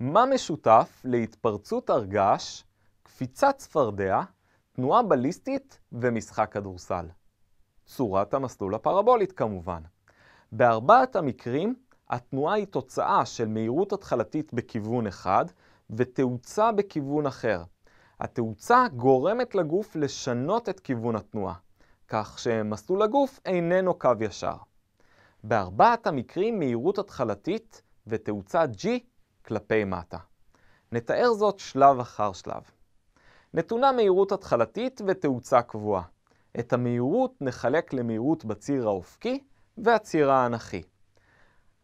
מה משותף להתפרצות הרגש, קפיצת צפרדע, תנועה בליסטית ומשחק כדורסל? צורת המסלול הפרבולית כמובן. בארבעת המקרים, התנועה היא תוצאה של מהירות התחלתית בכיוון אחד ותאוצה בכיוון אחר. התאוצה גורמת לגוף לשנות את כיוון התנועה, כך שמסלול הגוף איננו קו ישר. בארבעת המקרים מהירות התחלתית ותאוצה G כלפי מטה. נתאר זאת שלב אחר שלב. נתונה מהירות התחלתית ותאוצה קבועה. את המהירות נחלק למהירות בציר האופקי והציר האנכי.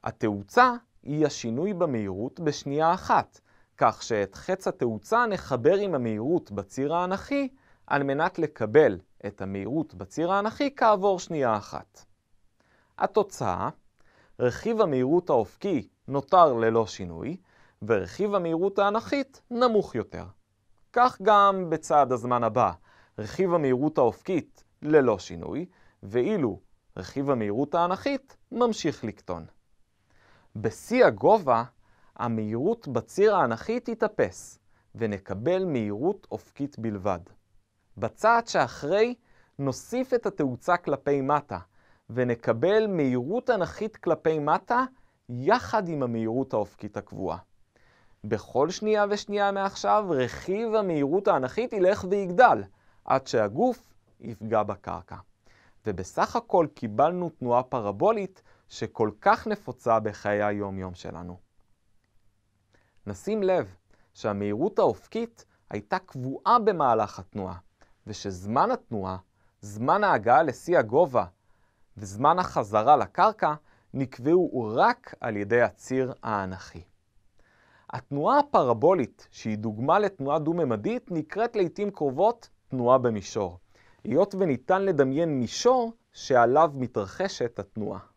התאוצה היא השינוי במהירות בשנייה אחת, כך שאת חץ התאוצה נחבר עם המהירות בציר האנכי על מנת לקבל את המהירות בציר האנכי כעבור שנייה אחת. התוצאה, רכיב המהירות האופקי נותר ללא שינוי, ורכיב המהירות האנכית נמוך יותר. כך גם בצעד הזמן הבא, רכיב המהירות האופקית ללא שינוי, ואילו רכיב המהירות האנכית ממשיך לקטון. בשיא הגובה, המהירות בציר האנכי תתאפס, ונקבל מהירות אופקית בלבד. בצעד שאחרי נוסיף את התאוצה כלפי מטה, ונקבל מהירות אנכית כלפי מטה יחד עם המהירות האופקית הקבועה. בכל שנייה ושנייה מעכשיו, רכיב המהירות האנכית ילך ויגדל, עד שהגוף יפגע בקרקע. ובסך הכל קיבלנו תנועה פרבולית שכל כך נפוצה בחיי היום-יום שלנו. נשים לב שהמהירות האופקית הייתה קבועה במהלך התנועה, ושזמן התנועה, זמן ההגעה לשיא הגובה וזמן החזרה לקרקע, נקבעו רק על ידי הציר האנכי. התנועה הפרבולית, שהיא דוגמה לתנועה דו-ממדית, נקראת לעיתים קרובות תנועה במישור. היות וניתן לדמיין מישור שעליו מתרחשת התנועה.